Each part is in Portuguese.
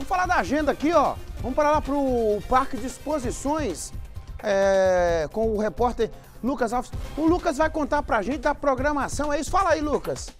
Vamos falar da agenda aqui, ó. Vamos parar lá para o Parque de Exposições é, com o repórter Lucas Alves. O Lucas vai contar para a gente da programação, é isso? Fala aí, Lucas.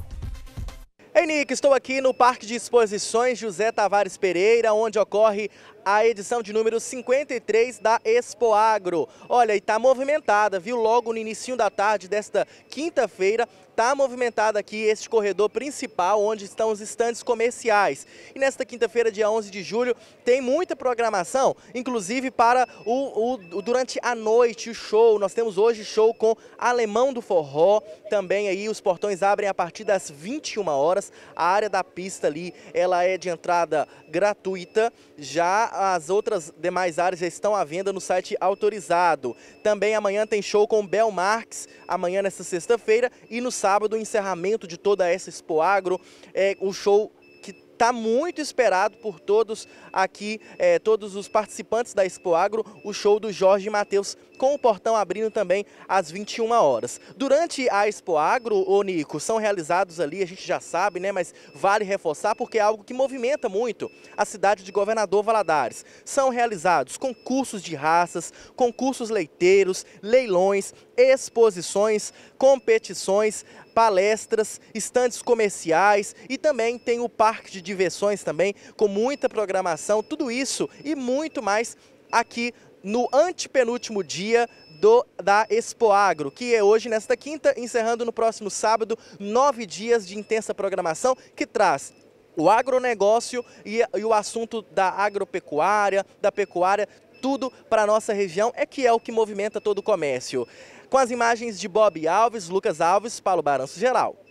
Ei, Nick, estou aqui no Parque de Exposições José Tavares Pereira, onde ocorre a edição de número 53 da Expo Agro. Olha, e tá movimentada, viu? Logo no início da tarde desta quinta-feira, tá movimentado aqui este corredor principal, onde estão os estandes comerciais. E nesta quinta-feira, dia 11 de julho, tem muita programação, inclusive para o, o, durante a noite, o show. Nós temos hoje show com Alemão do Forró, também aí os portões abrem a partir das 21 horas. A área da pista ali, ela é de entrada gratuita, já as outras demais áreas já estão à venda no site autorizado. Também amanhã tem show com Bel Marx, amanhã nesta sexta-feira, e no sábado o encerramento de toda essa Expo Agro, é um show está muito esperado por todos aqui, é, todos os participantes da Expo Agro, o show do Jorge Matheus com o portão abrindo também às 21 horas. Durante a Expo Agro, ô Nico, são realizados ali, a gente já sabe, né, mas vale reforçar porque é algo que movimenta muito a cidade de Governador Valadares. São realizados concursos de raças, concursos leiteiros, leilões, exposições, competições, palestras, estandes comerciais e também tem o parque de diversões também com muita programação, tudo isso e muito mais aqui no antepenúltimo dia do, da Agro, que é hoje nesta quinta, encerrando no próximo sábado, nove dias de intensa programação que traz o agronegócio e, e o assunto da agropecuária, da pecuária, tudo para a nossa região, é que é o que movimenta todo o comércio. Com as imagens de Bob Alves, Lucas Alves, Paulo Baranço Geral.